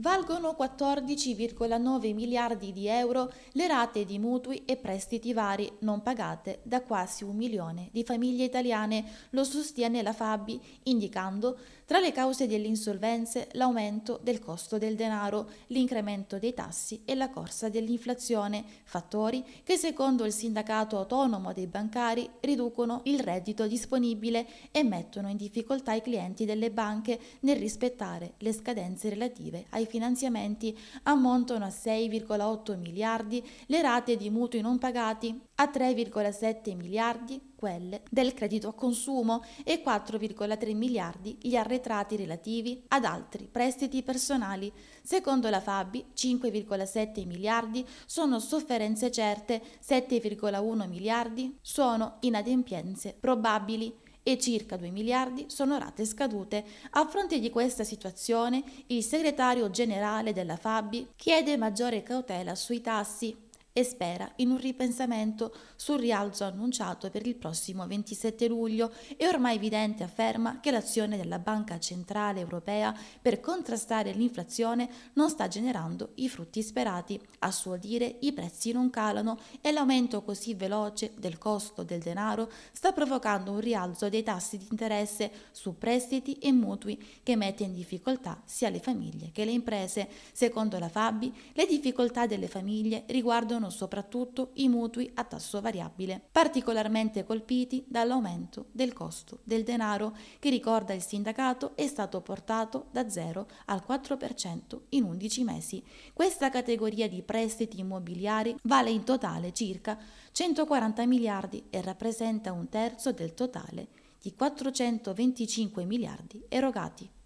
Valgono 14,9 miliardi di euro le rate di mutui e prestiti vari non pagate da quasi un milione di famiglie italiane, lo sostiene la Fabi, indicando tra le cause delle insolvenze l'aumento del costo del denaro, l'incremento dei tassi e la corsa dell'inflazione, fattori che secondo il sindacato autonomo dei bancari riducono il reddito disponibile e mettono in difficoltà i clienti delle banche nel rispettare le scadenze relative ai finanziamenti ammontano a 6,8 miliardi le rate di mutui non pagati, a 3,7 miliardi quelle del credito a consumo e 4,3 miliardi gli arretrati relativi ad altri prestiti personali. Secondo la Fabi 5,7 miliardi sono sofferenze certe, 7,1 miliardi sono inadempienze probabili e circa 2 miliardi sono rate scadute. A fronte di questa situazione, il segretario generale della FABI chiede maggiore cautela sui tassi e spera in un ripensamento sul rialzo annunciato per il prossimo 27 luglio e ormai evidente afferma che l'azione della Banca Centrale Europea per contrastare l'inflazione non sta generando i frutti sperati. A suo dire i prezzi non calano e l'aumento così veloce del costo del denaro sta provocando un rialzo dei tassi di interesse su prestiti e mutui che mette in difficoltà sia le famiglie che le imprese. Secondo la Fabi, le difficoltà delle famiglie riguardano sono soprattutto i mutui a tasso variabile, particolarmente colpiti dall'aumento del costo del denaro che ricorda il sindacato è stato portato da 0 al 4% in 11 mesi. Questa categoria di prestiti immobiliari vale in totale circa 140 miliardi e rappresenta un terzo del totale di 425 miliardi erogati.